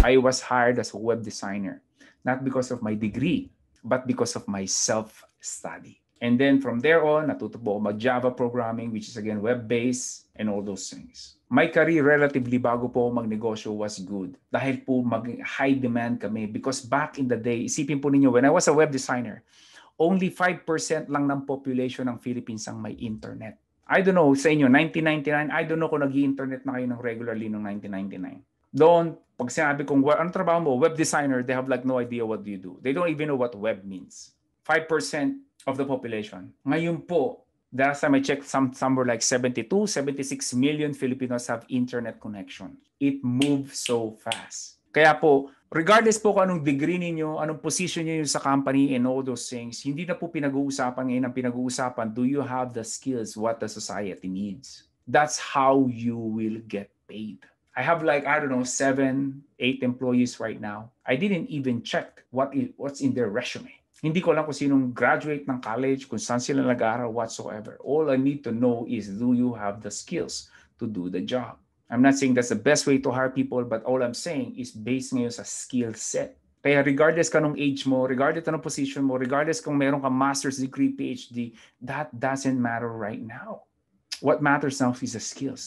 I was hired as a web designer, not because of my degree, but because of my self-study. And then from there on, natuto po mag Java programming, which is again web-based and all those things. My career relatively bago po magnegosyo was good dahil po mag high demand kami because back in the day, isipin po ninyo, when I was a web designer, only 5% lang ng population ng Philippines ang may internet. I don't know sa inyo, 1999, I don't know kung nag internet na kayo ng regularly noong 1999 doon, pag sinabi kong, ano anong trabaho mo? Web designer, they have like no idea what you do. They don't even know what web means. 5% of the population. Ngayon po, the last time I checked, some, somewhere like 72, 76 million Filipinos have internet connection. It moves so fast. Kaya po, regardless po kung anong degree ninyo, anong position niyo sa company and all those things, hindi na po pinag-uusapan ngayon ang pinag-uusapan, do you have the skills what the society needs? That's how you will get paid. I have like I don't know seven, eight employees right now. I didn't even check what is what's in their resume. Hindi ko lang kung sinong graduate ng college, kung saan sila nag whatsoever. All I need to know is do you have the skills to do the job? I'm not saying that's the best way to hire people, but all I'm saying is based ngayon sa skill set. Kaya regardless ka ng age mo, regardless anong position mo, regardless kung meron ka master's degree, PhD, that doesn't matter right now. What matters now is the skills.